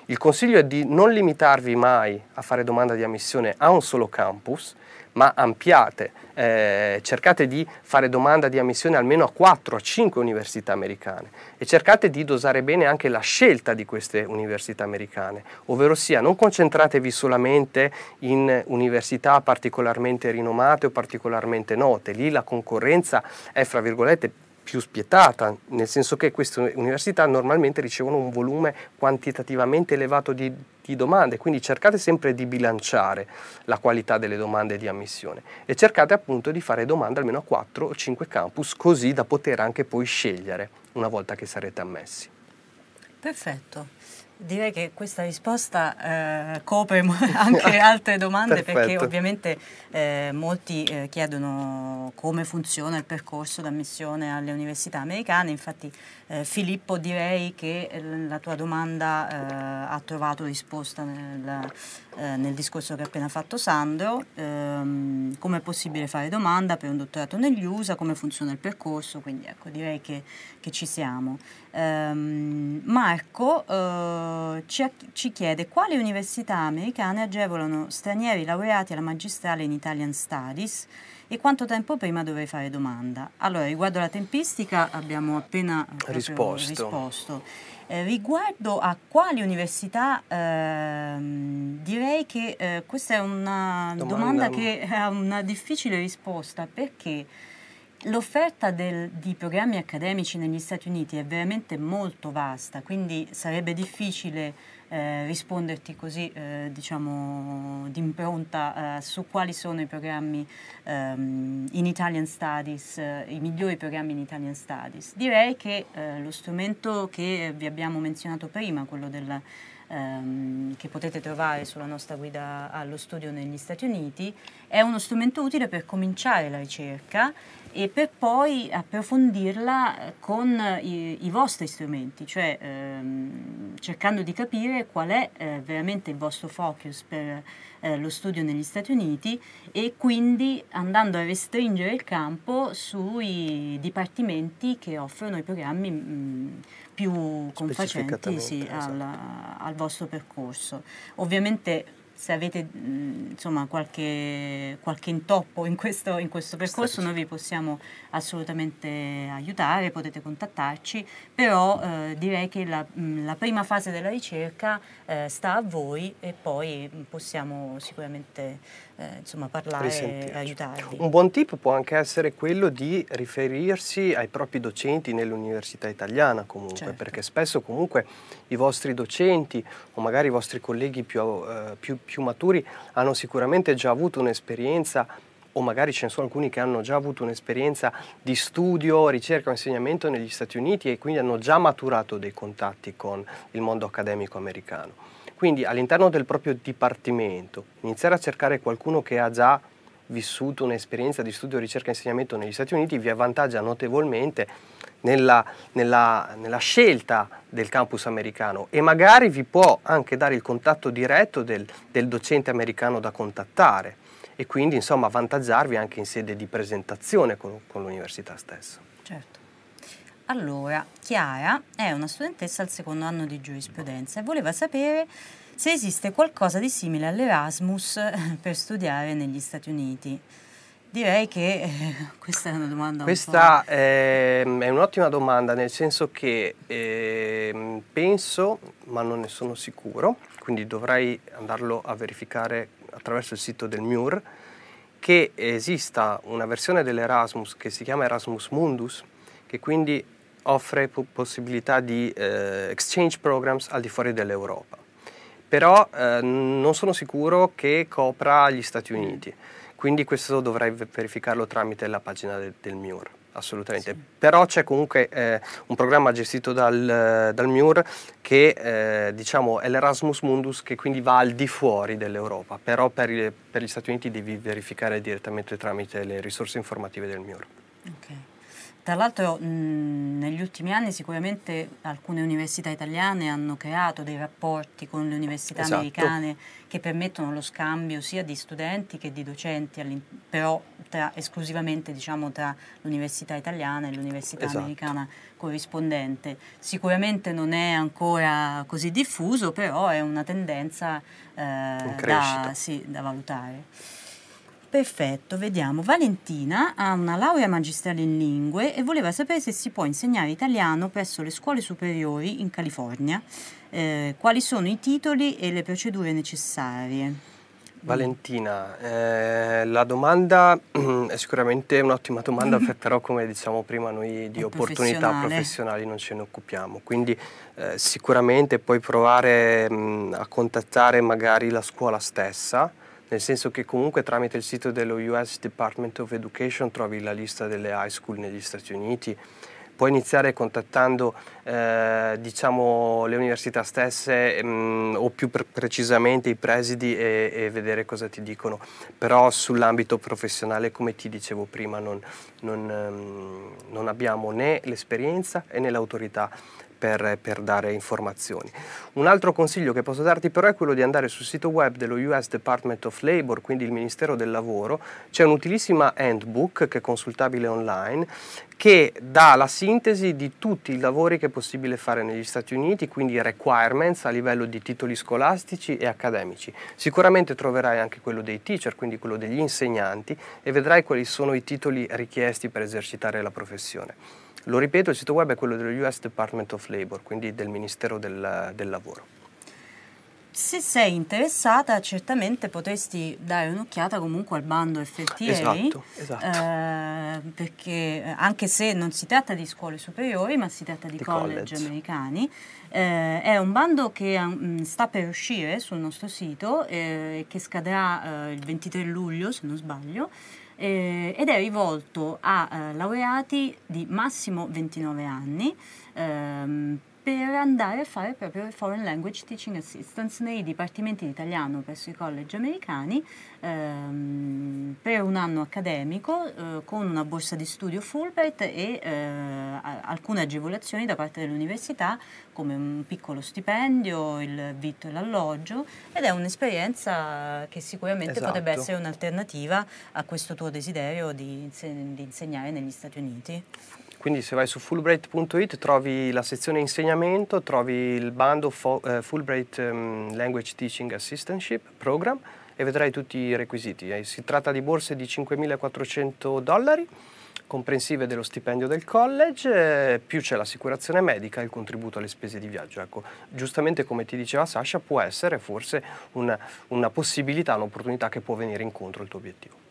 Il consiglio è di non limitarvi mai a fare domanda di ammissione a un solo campus, ma ampliate, eh, cercate di fare domanda di ammissione almeno a 4 o 5 università americane e cercate di dosare bene anche la scelta di queste università americane, ovvero sia non concentratevi solamente in università particolarmente rinomate o particolarmente note, lì la concorrenza è fra virgolette più spietata, nel senso che queste università normalmente ricevono un volume quantitativamente elevato di, di, domande, quindi cercate sempre di bilanciare la qualità delle domande di ammissione e cercate appunto di fare domande almeno a 4 o 5 campus, così da poter anche poi scegliere una volta che sarete ammessi. Perfetto. Direi che questa risposta eh, copre anche altre domande perché ovviamente eh, molti eh, chiedono come funziona il percorso d'ammissione alle università americane, infatti eh, Filippo direi che eh, la tua domanda eh, ha trovato risposta nel, nel, discorso che ha appena fatto Sandro, ehm, come è possibile fare domanda per un dottorato negli USA, come funziona il percorso, quindi ecco direi che che ci siamo. Um, Marco uh, ci, ci, chiede quali università americane agevolano stranieri laureati alla magistrale in Italian Studies e quanto tempo prima dovrei fare domanda. Allora, riguardo alla tempistica abbiamo appena eh, risposto. risposto. Eh, riguardo a quali università, ehm, direi che eh, questa è una domanda, domanda che ha una difficile risposta perché... L'offerta di programmi accademici negli Stati Uniti è veramente molto vasta, quindi sarebbe difficile eh, risponderti così, eh, diciamo, d'impronta eh, su quali sono i programmi ehm, in Italian Studies, eh, i migliori programmi in Italian Studies. Direi che eh, lo strumento che vi abbiamo menzionato prima, quello del, ehm, che potete trovare sulla nostra guida allo studio negli Stati Uniti, è uno strumento utile per cominciare la ricerca e per poi approfondirla con eh, i, i vostri strumenti, cioè ehm, cercando di capire qual è eh, veramente il vostro focus per eh, lo studio negli Stati Uniti e quindi andando a restringere il campo sui dipartimenti che offrono i programmi mh, mm, più confacenti sì, esatto. al, al vostro percorso. Ovviamente se avete mm, insomma, qualche, qualche, intoppo in questo, in questo percorso, noi vi possiamo assolutamente aiutare, potete contattarci, però eh, direi che la, mm, la, prima fase della ricerca eh, sta a voi e poi mm, possiamo sicuramente eh, insomma, parlare e aiutarvi. Un buon tip può anche essere quello di riferirsi ai propri docenti nell'università italiana comunque, certo. perché spesso comunque i vostri docenti o magari i vostri colleghi più, eh, più, più maturi hanno sicuramente già avuto un'esperienza o magari ce ne sono alcuni che hanno già avuto un'esperienza di studio, ricerca o insegnamento negli Stati Uniti e quindi hanno già maturato dei contatti con il mondo accademico americano. Quindi all'interno del proprio dipartimento iniziare a cercare qualcuno che ha già vissuto un'esperienza di studio, ricerca e insegnamento negli Stati Uniti vi avvantaggia notevolmente nella, nella, nella, scelta del campus americano e magari vi può anche dare il contatto diretto del, del docente americano da contattare e quindi insomma avvantaggiarvi anche in sede di presentazione con, con l'università stessa. Certo. Allora, Chiara è una studentessa al secondo anno di giurisprudenza e voleva sapere se esiste qualcosa di simile all'Erasmus per studiare negli Stati Uniti. Direi che eh, questa è una domanda. Questa un è, è un'ottima domanda, nel senso che eh, penso, ma non ne sono sicuro, quindi dovrei andarlo a verificare attraverso il sito del MIUR che esista una versione dell'Erasmus che si chiama Erasmus Mundus, che quindi offre possibilità di eh, exchange programs al di fuori dell'Europa. Però eh, non sono sicuro che copra gli Stati Uniti, quindi questo dovrai verificarlo tramite la pagina de del MIUR assolutamente. Sì. Però c'è comunque eh, un programma gestito dal, dal MIUR che eh, diciamo, è l'Erasmus Mundus che quindi va al di fuori dell'Europa, però per, per, gli Stati Uniti devi verificare direttamente tramite le risorse informative del MIUR. Okay. Tra l'altro mh, negli ultimi anni sicuramente alcune università italiane hanno creato dei rapporti con le università esatto. americane che permettono lo scambio sia di studenti che di docenti, però tra, esclusivamente diciamo, tra l'università italiana e l'università esatto. americana corrispondente. Sicuramente non è ancora così diffuso, però è una tendenza eh, da, sì, da valutare. Perfetto, vediamo. Valentina ha una laurea magistrale in lingue e voleva sapere se si può insegnare italiano presso le scuole superiori in California, eh, quali sono i titoli e le procedure necessarie. Valentina, eh, la domanda è sicuramente un'ottima domanda, però come diciamo prima noi di è opportunità professionali non ce ne occupiamo, quindi eh, sicuramente puoi provare mh, mm, a contattare magari la scuola stessa, nel senso che comunque tramite il sito dello US Department of Education trovi la lista delle high school negli Stati Uniti, puoi iniziare contattando eh, diciamo, le università stesse mh, mm, o più pre precisamente i presidi e, e, vedere cosa ti dicono, però sull'ambito professionale come ti dicevo prima non, non, um, non abbiamo né l'esperienza né l'autorità per, per dare informazioni. Un altro consiglio che posso darti però è quello di andare sul sito web dello US Department of Labor, quindi il Ministero del Lavoro, c'è un'utilissima handbook che è consultabile online che dà la sintesi di tutti i lavori che è possibile fare negli Stati Uniti, quindi requirements a livello di titoli scolastici e accademici. Sicuramente troverai anche quello dei teacher, quindi quello degli insegnanti, e vedrai quali sono i titoli richiesti per esercitare la professione. Lo ripeto, il sito web è quello dello US Department of Labor, quindi del Ministero del, del Lavoro se sei interessata, certamente potresti dare un'occhiata comunque al bando FTA. Esatto, esatto. Eh, perché eh, anche se non si tratta di scuole superiori, ma si tratta di, di college, college, americani, eh, è un bando che um, sta per uscire sul nostro sito, eh, che scadrà eh, il 23 luglio, se non sbaglio eh, ed è rivolto a eh, laureati di massimo 29 anni. Ehm, per andare a fare proprio Foreign Language Teaching Assistance nei dipartimenti di italiano presso i college americani ehm, per un anno accademico eh, con una borsa di studio Fulbright e eh, alcune agevolazioni da parte dell'università come un piccolo stipendio, il vitto e l'alloggio ed è un'esperienza che sicuramente esatto. potrebbe essere un'alternativa a questo tuo desiderio di, inse di insegnare negli Stati Uniti. Quindi se vai su fulbright.it trovi la sezione insegnamento, trovi il bando eh, Fulbright ehm, Language Teaching Assistantship Program e vedrai tutti i requisiti. Eh, si tratta di borse di 5.400 dollari, comprensive dello stipendio del college, eh, più c'è l'assicurazione medica e il contributo alle spese di viaggio. Ecco, giustamente come ti diceva Sasha, può essere forse una, una possibilità, un'opportunità che può venire incontro al tuo obiettivo.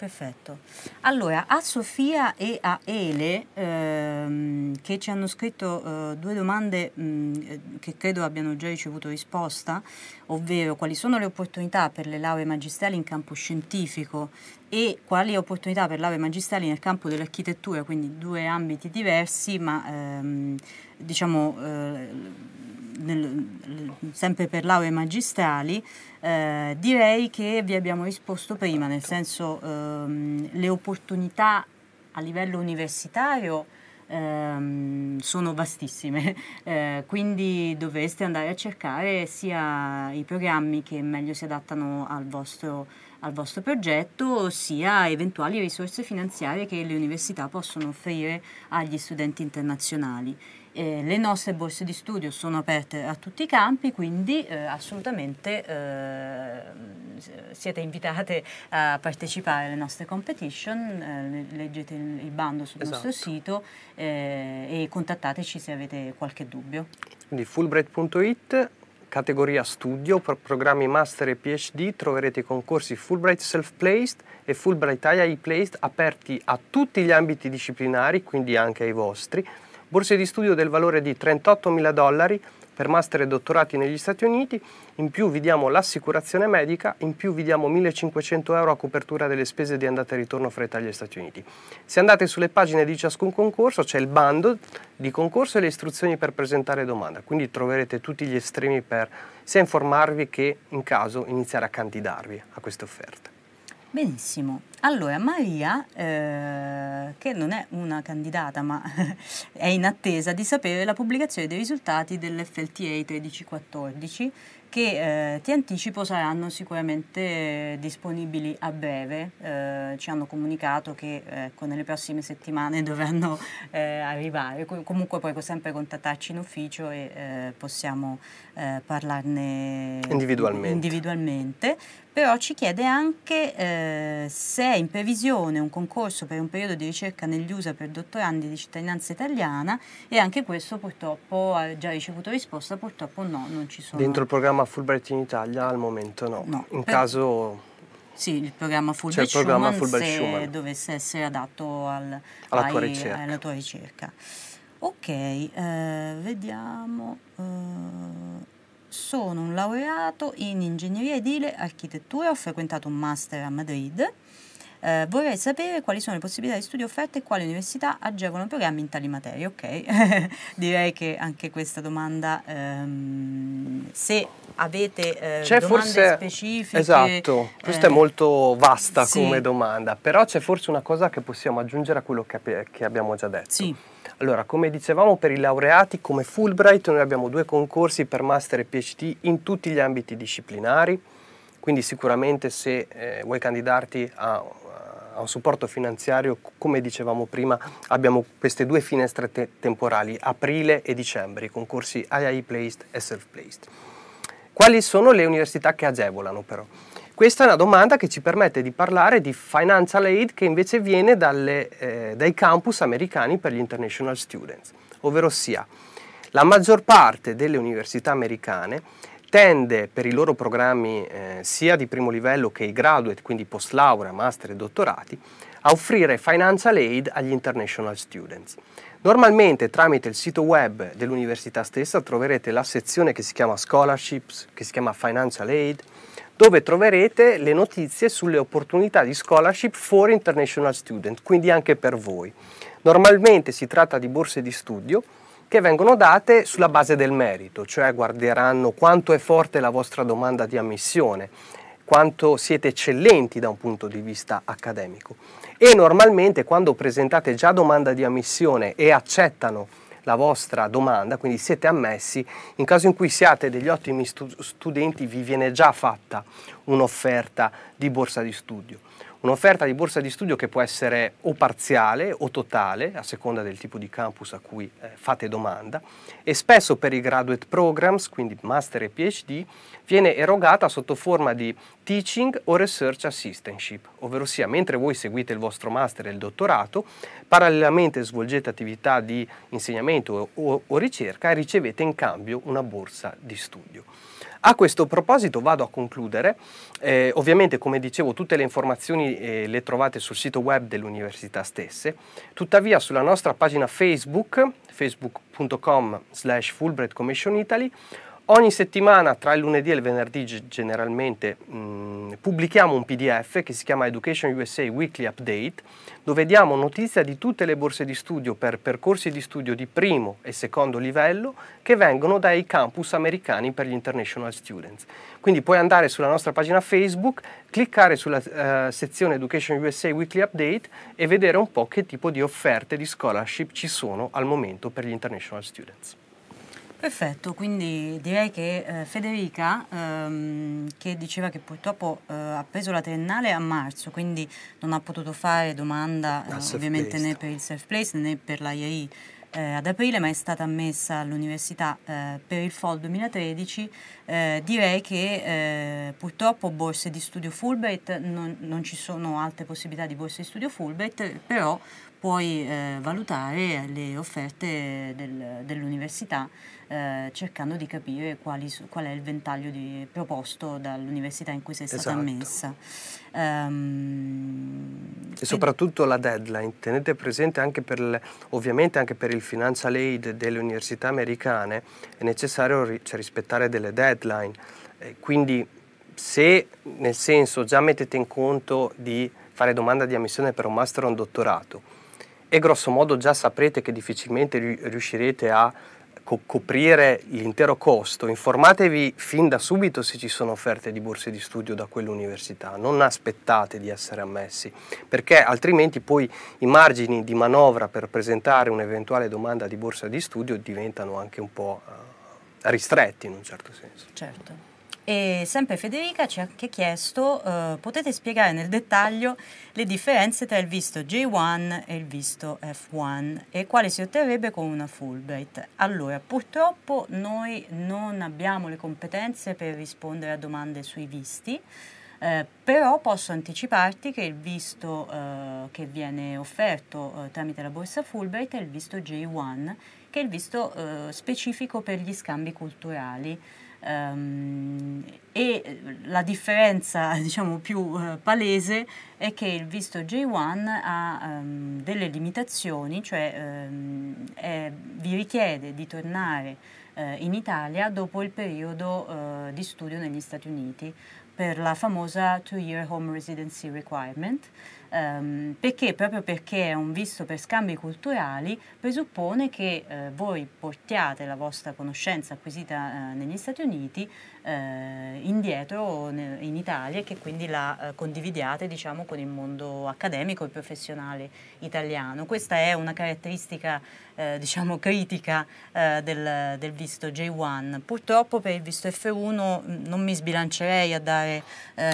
Perfetto. Allora, a Sofia e a Ele, ehm, che ci hanno scritto eh, due domande mh, mm, eh, che credo abbiano già ricevuto risposta, ovvero quali sono le opportunità per le lauree magistrali in campo scientifico e quali opportunità per lauree magistrali nel campo dell'architettura, quindi due ambiti diversi, ma ehm, diciamo... Eh, nel, sempre per lauree magistrali, eh, direi che vi abbiamo risposto prima, nel certo. senso ehm, le opportunità a livello universitario ehm, sono vastissime, eh, quindi dovreste andare a cercare sia i programmi che meglio si adattano al vostro, al vostro progetto, sia eventuali risorse finanziarie che le università possono offrire agli studenti internazionali. Eh, le nostre borse di studio sono aperte a tutti i campi, quindi eh, assolutamente eh, siete invitate a partecipare alle nostre competition, eh, leggete il, il, bando sul esatto. nostro sito eh, e contattateci se avete qualche dubbio. Quindi fulbright.it categoria studio, pro programmi master e PhD, troverete i concorsi Fulbright Self-Placed e Fulbright AI Placed aperti a tutti gli ambiti disciplinari, quindi anche ai vostri, borse di studio del valore di 38 mila dollari per master e dottorati negli Stati Uniti, in più vi diamo l'assicurazione medica, in più vi diamo 1500 euro a copertura delle spese di andata e ritorno fra Italia e Stati Uniti. Se andate sulle pagine di ciascun concorso c'è il bando di concorso e le istruzioni per presentare domanda, quindi troverete tutti gli estremi per sia informarvi che in caso iniziare a candidarvi a queste offerte. Benissimo, allora, Maria, eh, che non è una candidata ma è in attesa di sapere la pubblicazione dei risultati dell'FLTA 1314 che eh, ti anticipo saranno sicuramente disponibili a breve. Eh, ci hanno comunicato che ecco, nelle prossime settimane dovranno eh, arrivare. comunque puoi sempre contattarci in ufficio e eh, possiamo eh, parlarne individualmente. individualmente però ci chiede anche eh, se è in previsione un concorso per un periodo di ricerca negli USA per dottorandi di cittadinanza italiana e anche questo purtroppo ha già ricevuto risposta, purtroppo no, non ci sono. Dentro il programma Fulbright in Italia al momento no, no in per... caso... Sì, il programma Fulbright, cioè, il Fulbright se Schumann. dovesse essere adatto al, alla, ai, tua ricerca. alla tua ricerca. Ok, eh, vediamo... Eh sono un laureato in ingegneria edile architettura, ho frequentato un master a Madrid. Eh, vorrei sapere quali sono le possibilità di studio offerte e quali università agevolano programmi in tali materie. Ok, direi che anche questa domanda, ehm, se avete eh, c'è forse, specifiche... Esatto, questa eh, è molto vasta sì. come domanda, però c'è forse una cosa che possiamo aggiungere a quello che, che abbiamo già detto. Sì allora, come dicevamo, per i laureati come Fulbright noi abbiamo due concorsi per master e PhD in tutti gli ambiti disciplinari, quindi sicuramente se eh, vuoi candidarti a, a, un supporto finanziario, come dicevamo prima, abbiamo queste due finestre te temporali, aprile e dicembre, i concorsi IAE Placed e Self Placed. Quali sono le università che agevolano però? Questa è una domanda che ci permette di parlare di financial aid che invece viene dalle, eh, dai campus americani per gli international students, ovvero sia la maggior parte delle università americane tende per i loro programmi eh, sia di primo livello che i graduate, quindi post laurea, master e dottorati, a offrire financial aid agli international students. Normalmente tramite il sito web dell'università stessa troverete la sezione che si chiama scholarships, che si chiama financial aid, dove troverete le notizie sulle opportunità di scholarship for international student, quindi anche per voi. Normalmente si tratta di borse di studio che vengono date sulla base del merito, cioè guarderanno quanto è forte la vostra domanda di ammissione, quanto siete eccellenti da un punto di vista accademico. E normalmente quando presentate già domanda di ammissione e accettano la vostra domanda, quindi siete ammessi. In caso in cui siate degli ottimi stu studenti vi viene già fatta un'offerta di borsa di studio. Un'offerta di borsa di studio che può essere o parziale o totale, a seconda del tipo di campus a cui eh, fate domanda, e spesso per i graduate programs, quindi master e PhD, viene erogata sotto forma di teaching o research assistantship, ovvero sia mentre voi seguite il vostro master e il dottorato, parallelamente svolgete attività di insegnamento o, o ricerca e ricevete in cambio una borsa di studio. A questo proposito vado a concludere, eh, ovviamente come dicevo tutte le informazioni eh, le trovate sul sito web dell'università stesse, tuttavia sulla nostra pagina Facebook, facebook.com slash Fulbright Commission Italy, Ogni settimana, tra il lunedì e il venerdì, generalmente mh, mhmm, pubblichiamo un PDF che si chiama Education USA Weekly Update, dove diamo notizia di tutte le borse di studio per percorsi di studio di primo e secondo livello che vengono dai campus americani per gli international students. Quindi puoi andare sulla nostra pagina Facebook, cliccare sulla eh, sezione Education USA Weekly Update e vedere un po' che tipo di offerte di scholarship ci sono al momento per gli international students. Perfetto, quindi direi che eh, Federica, ehm, che diceva che purtroppo eh, ha preso la triennale a marzo, quindi non ha potuto fare domanda eh, ovviamente né per il self-place né per l'IAI eh, ad aprile, ma è stata ammessa all'università eh, per il fall 2013, eh, direi che purtroppo borse di studio Fulbright, non, non ci sono altre possibilità di borse di studio Fulbright, però puoi eh, valutare le offerte del, dell'università eh, cercando di capire su, qual è il ventaglio di, proposto dall'università in cui sei stata esatto. ammessa. Um, e soprattutto la deadline, tenete presente anche per, il, ovviamente anche per il financial aid delle università americane, è necessario ri cioè, rispettare delle deadline, eh, quindi se nel senso già mettete in conto di fare domanda di ammissione per un master o un dottorato, e grosso modo già saprete che difficilmente riuscirete a coprire l'intero costo, informatevi fin da subito se ci sono offerte di borse di studio da quell'università, non aspettate di essere ammessi, perché altrimenti poi i margini di manovra per presentare un'eventuale domanda di borsa di studio diventano anche un po' eh, ristretti in un certo senso. Certo. E sempre Federica ci ha anche chiesto, eh, potete spiegare nel dettaglio le differenze tra il visto J1 e il visto F1 e quale si otterrebbe con una Fulbright? Allora, purtroppo noi non abbiamo le competenze per rispondere a domande sui visti, eh, però posso anticiparti che il visto eh, che viene offerto eh, tramite la borsa Fulbright è il visto J1, che è il visto eh, specifico per gli scambi culturali. Um, e la differenza diciamo più eh, palese è che il visto J1 ha um, delle limitazioni, cioè um, è, vi richiede di tornare eh, in Italia dopo il periodo eh, di studio negli Stati Uniti per la famosa two-year home residency requirement ehm, perché proprio perché è un visto per scambi culturali presuppone che eh, voi portiate la vostra conoscenza acquisita eh, negli Stati Uniti eh, indietro in Italia e che quindi la eh, condividiate diciamo, con il mondo accademico e professionale italiano. Questa è una caratteristica eh, diciamo, critica eh, del, del, visto J1. Purtroppo per il visto F1 mm, non mi sbilancerei a dare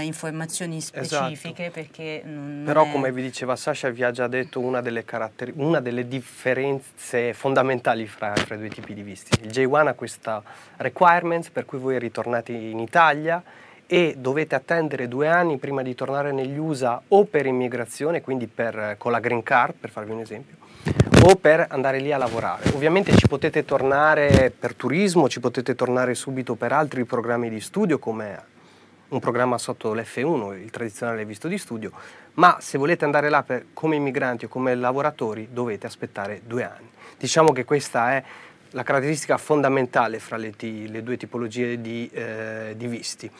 informazioni esatto. specifiche esatto. perché non, Però come eh. vi diceva Sasha vi ha già detto una delle, una delle differenze fondamentali fra, fra, i due tipi di visti. Il J1 ha questa requirements per cui voi ritornate in Italia e dovete attendere due anni prima di tornare negli USA o per immigrazione, quindi per, con la green card per farvi un esempio, o per andare lì a lavorare. Ovviamente ci potete tornare per turismo, ci potete tornare subito per altri programmi di studio come un programma sotto l'F1, il tradizionale visto di studio, ma se volete andare là per, come immigranti o come lavoratori dovete aspettare due anni. Diciamo che questa è la caratteristica fondamentale fra le, le due tipologie di, eh, di visti.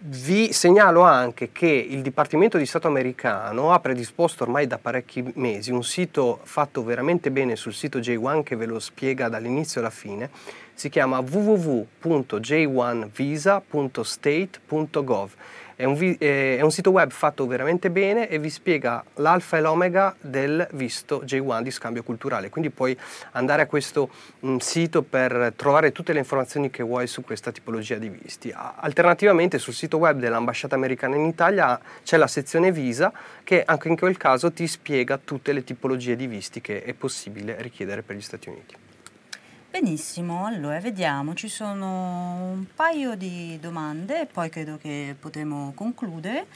Vi segnalo anche che il Dipartimento di Stato americano ha predisposto ormai da parecchi mesi un sito fatto veramente bene sul sito J1 che ve lo spiega dall'inizio alla fine, si chiama www.j1visa.state.gov. È un, vi- eh, è un sito web fatto veramente bene e vi spiega l'alfa e l'omega del visto J1 di scambio culturale, quindi puoi andare a questo mh, mm, sito per trovare tutte le informazioni che vuoi su questa tipologia di visti. Alternativamente sul sito web dell'ambasciata americana in Italia c'è la sezione visa che anche in quel caso ti spiega tutte le tipologie di visti che è possibile richiedere per gli Stati Uniti. Benissimo, allora vediamo, ci sono un paio di domande e poi credo che potremo concludere.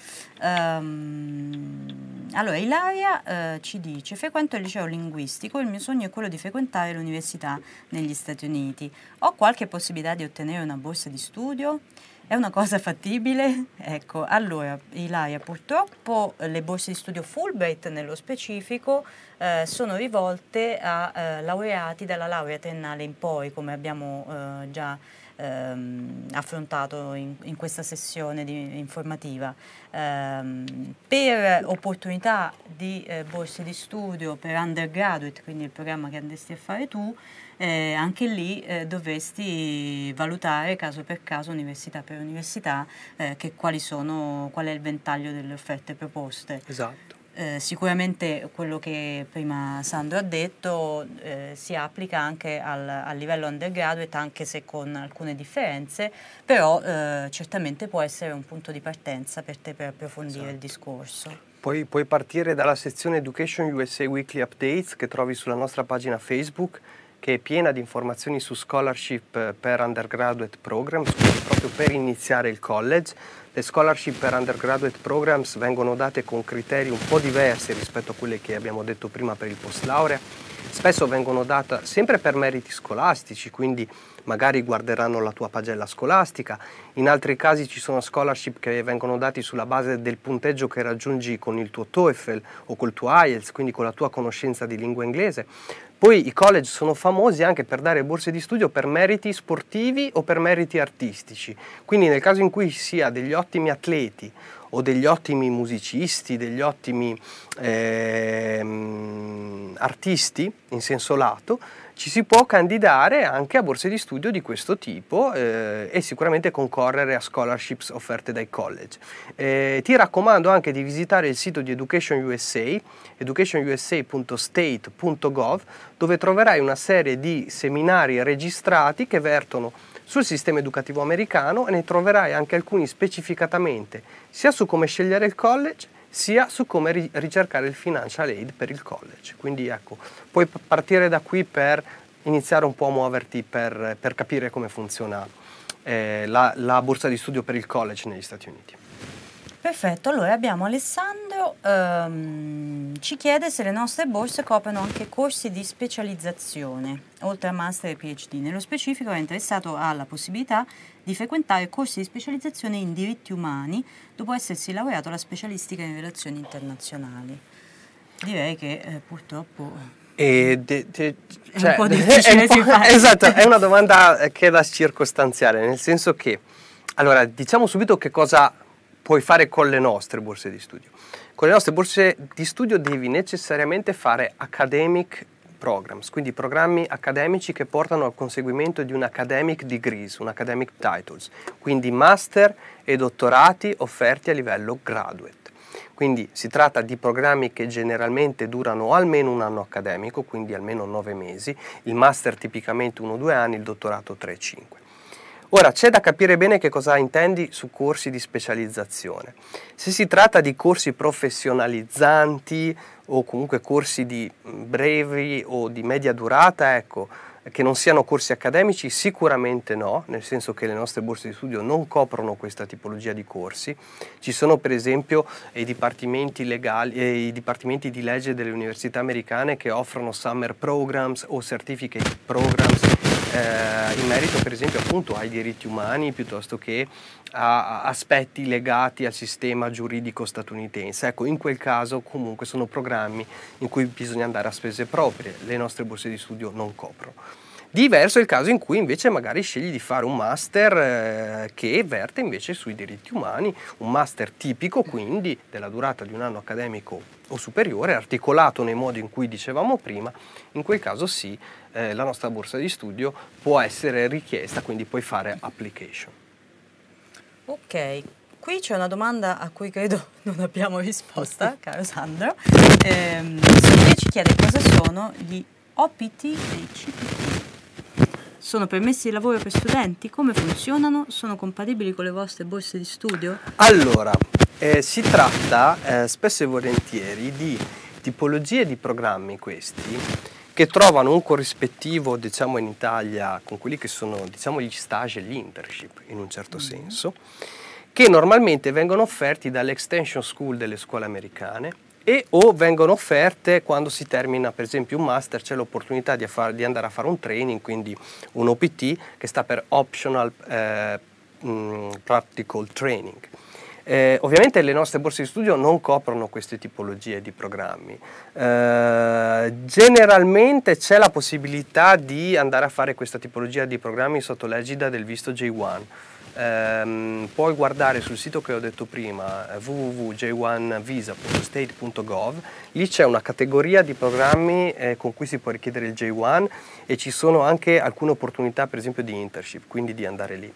Um, allora, Ilaria uh, ci dice, frequento il liceo linguistico, il mio sogno è quello di frequentare l'università negli Stati Uniti. Ho qualche possibilità di ottenere una borsa di studio? È una cosa fattibile? Ecco, allora, Ilaria, purtroppo le borse di studio Fulbright nello specifico eh, sono rivolte a eh, laureati dalla laurea triennale in poi, come abbiamo eh, già ehm, affrontato in, in, questa sessione di, informativa. Ehm, per opportunità di eh, borse di studio per undergraduate, quindi il programma che andresti a fare tu, eh, anche lì eh, dovesti valutare caso per caso, università per università, eh, che quali sono, qual è il ventaglio delle offerte proposte. Esatto. Eh, sicuramente quello che prima Sandro ha detto eh, si applica anche al, al, livello undergraduate, anche se con alcune differenze, però eh, certamente può essere un punto di partenza per te per approfondire esatto. il discorso. Poi puoi partire dalla sezione Education USA Weekly Updates che trovi sulla nostra pagina Facebook che è piena di informazioni su scholarship eh, per undergraduate programs, quindi proprio per iniziare il college. Le scholarship per undergraduate programs vengono date con criteri un po' diversi rispetto a quelle che abbiamo detto prima per il post laurea. Spesso vengono date sempre per meriti scolastici, quindi magari guarderanno la tua pagella scolastica. In altri casi ci sono scholarship che vengono dati sulla base del punteggio che raggiungi con il tuo TOEFL o col tuo IELTS, quindi con la tua conoscenza di lingua inglese. Poi i college sono famosi anche per dare borse di studio per meriti sportivi o per meriti artistici, quindi nel caso in cui sia degli ottimi atleti o degli ottimi musicisti, degli ottimi eh, artisti in senso lato, ci si può candidare anche a borse di studio di questo tipo eh, e sicuramente concorrere a scholarships offerte dai college. Eh, ti raccomando anche di visitare il sito di Education USA, educationusa.state.gov, dove troverai una serie di seminari registrati che vertono sul sistema educativo americano e ne troverai anche alcuni specificatamente sia su come scegliere il college sia su come ri- ricercare il financial aid per il college. Quindi ecco, puoi partire da qui per iniziare un po' a muoverti per, per capire come funziona eh, la, la borsa di studio per il college negli Stati Uniti. Perfetto, allora abbiamo Alessandro, ehm, ci chiede se le nostre borse coprono anche corsi di specializzazione, oltre a master e PhD. Nello specifico è interessato alla possibilità di frequentare corsi di specializzazione in diritti umani dopo essersi laureato alla specialistica in relazioni internazionali. Direi che eh, purtroppo e de, de, cioè, è un cioè, po' difficile. È un po', esatto, è una domanda eh, che è da circostanziare, nel senso che, allora, diciamo subito che cosa puoi fare con le nostre borse di studio. Con le nostre borse di studio devi necessariamente fare academic programs, quindi programmi accademici che portano al conseguimento di un academic degrees, un academic titles, quindi master e dottorati offerti a livello graduate. Quindi si tratta di programmi che generalmente durano almeno un anno accademico, quindi almeno nove mesi, il master tipicamente uno o due anni, il dottorato tre o cinque. Ora, c'è da capire bene che cosa intendi su corsi di specializzazione. Se si tratta di corsi professionalizzanti o comunque corsi di mm, brevi o di media durata, ecco, che non siano corsi accademici? Sicuramente no, nel senso che le nostre borse di studio non coprono questa tipologia di corsi. Ci sono per esempio i dipartimenti, legali, eh, i dipartimenti di legge delle università americane che offrono summer programs o certificate programs eh, in merito per esempio appunto ai diritti umani piuttosto che a, a aspetti legati al sistema giuridico statunitense. Ecco, in quel caso comunque sono programmi in cui bisogna andare a spese proprie, le nostre borse di studio non coprono. Diverso è il caso in cui invece magari scegli di fare un master eh, che verte invece sui diritti umani, un master tipico quindi della durata di un anno accademico o superiore, articolato nei modi in cui dicevamo prima, in quel caso sì, eh, la nostra borsa di studio può essere richiesta, quindi puoi fare application. Ok, qui c'è una domanda a cui credo non abbiamo risposta, caro Sandro. Eh, Silvia ci chiede cosa sono gli OPT e i CPT. Sono permessi di lavoro per studenti? Come funzionano? Sono compatibili con le vostre borse di studio? Allora, eh, si tratta eh, spesso e volentieri di tipologie di programmi questi che trovano un corrispettivo diciamo in Italia con quelli che sono diciamo gli stage e gli internship in un certo mm senso che normalmente vengono offerti dalle extension school delle scuole americane e o vengono offerte quando si termina per esempio un master, c'è l'opportunità di, affar- di, andare a fare un training, quindi un OPT che sta per Optional eh, mm, Practical Training. Eh, ovviamente le nostre borse di studio non coprono queste tipologie di programmi. Eh, generalmente c'è la possibilità di andare a fare questa tipologia di programmi sotto l'egida del visto J1 ehm, puoi guardare sul sito che ho detto prima eh, www.j1visa.state.gov lì c'è una categoria di programmi eh, con cui si può richiedere il J1 e ci sono anche alcune opportunità per esempio di internship quindi di andare lì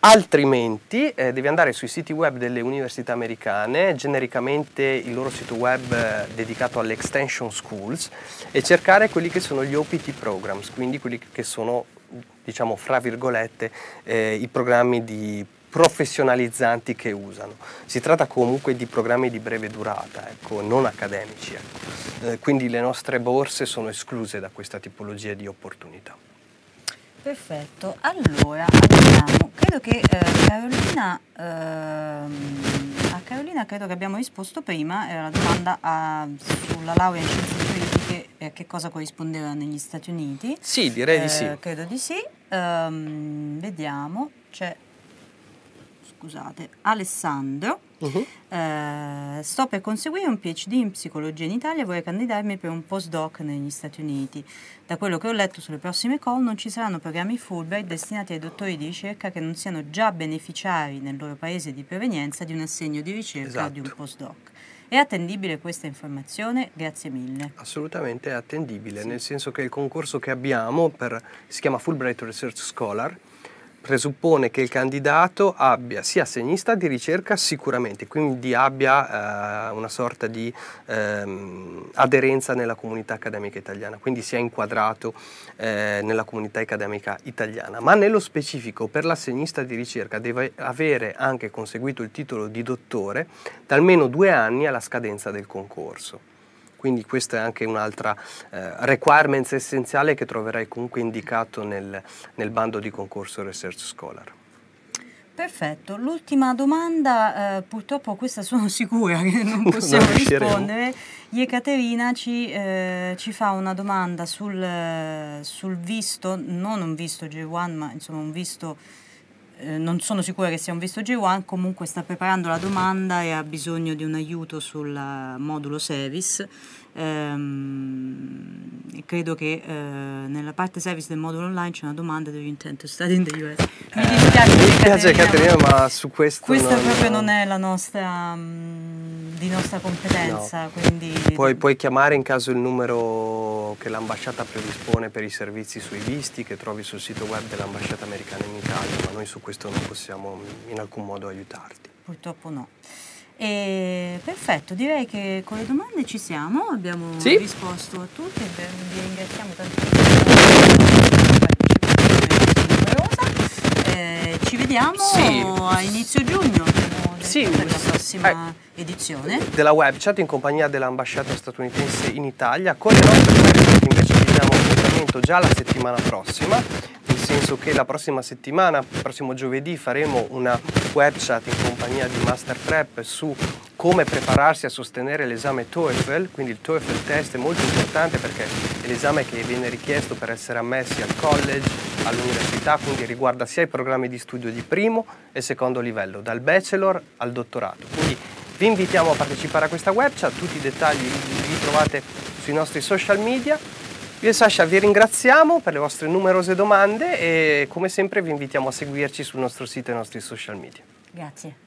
Altrimenti eh, devi andare sui siti web delle università americane, genericamente il loro sito web eh, dedicato alle extension schools, e cercare quelli che sono gli OPT programs, quindi quelli che sono, diciamo, fra virgolette, eh, i programmi di professionalizzanti che usano. Si tratta comunque di programmi di breve durata, ecco, non accademici. Ecco. Eh, quindi le nostre borse sono escluse da questa tipologia di opportunità. Perfetto, allora abbiamo, credo che eh, Carolina, eh, a Carolina credo che abbiamo risposto prima, era la domanda a, ah, sulla laurea in scienze politiche e eh, a che cosa corrispondeva negli Stati Uniti. Sì, direi eh, di sì. Eh, credo di sì. Um, vediamo, c'è, scusate, Alessandro Uh-huh. Eh, sto per conseguire un PhD in psicologia in Italia e vorrei candidarmi per un postdoc negli Stati Uniti. Da quello che ho letto sulle prossime call non ci saranno programmi Fulbright destinati ai dottori di ricerca che non siano già beneficiari nel loro paese di provenienza di un assegno di ricerca esatto. o di un postdoc. È attendibile questa informazione? Grazie mille. Assolutamente è attendibile, sì. nel senso che il concorso che abbiamo per, si chiama Fulbright Research Scholar presuppone che il candidato abbia sia segnista di ricerca sicuramente, quindi abbia eh, una sorta di ehm, aderenza nella comunità accademica italiana, quindi sia inquadrato eh, nella comunità accademica italiana, ma nello specifico per la segnista di ricerca deve avere anche conseguito il titolo di dottore da almeno due anni alla scadenza del concorso. Quindi questa è anche un'altra eh, requirements essenziale che troverai comunque indicato nel, nel bando di concorso Research Scholar. Perfetto, l'ultima domanda, eh, purtroppo questa sono sicura che non possiamo non rispondere. Iecaterina ci, eh, ci, fa una domanda sul, eh, sul visto, non un visto J1, ma insomma un visto eh, non sono sicura che sia un visto g 1 comunque sta preparando la domanda e ha bisogno di un aiuto sul eh, modulo service ehm, credo che eh, nella parte service del modulo online c'è una domanda degli intent to study in the US. Mi eh, dispiace, mi dispiace Caterina, ma su questo questa non, proprio non è la nostra um, di nostra competenza, no. quindi puoi, puoi chiamare in caso il numero che l'ambasciata predispone per i servizi sui visti che trovi sul sito web dell'ambasciata americana in Italia, ma noi su questo non possiamo in alcun modo aiutarti. Purtroppo no. E perfetto, direi che con le domande ci siamo, abbiamo sì? risposto a tutte, vi ringraziamo tantissimo eh, ci vediamo sì. a inizio giugno sì. per la prossima eh, edizione della web chat in compagnia dell'ambasciata statunitense in Italia con le nostre domande invece vi diamo appuntamento già la settimana prossima senso che la prossima settimana, il prossimo giovedì, faremo una web chat in compagnia di Master Prep su come prepararsi a sostenere l'esame TOEFL, quindi il TOEFL test è molto importante perché è l'esame che viene richiesto per essere ammessi al college, all'università, quindi riguarda sia i programmi di studio di primo e secondo livello, dal bachelor al dottorato. Quindi vi invitiamo a partecipare a questa web chat, tutti i dettagli li trovate sui nostri social media io e Sasha vi ringraziamo per le vostre numerose domande e come sempre vi invitiamo a seguirci sul nostro sito e i nostri social media. Grazie.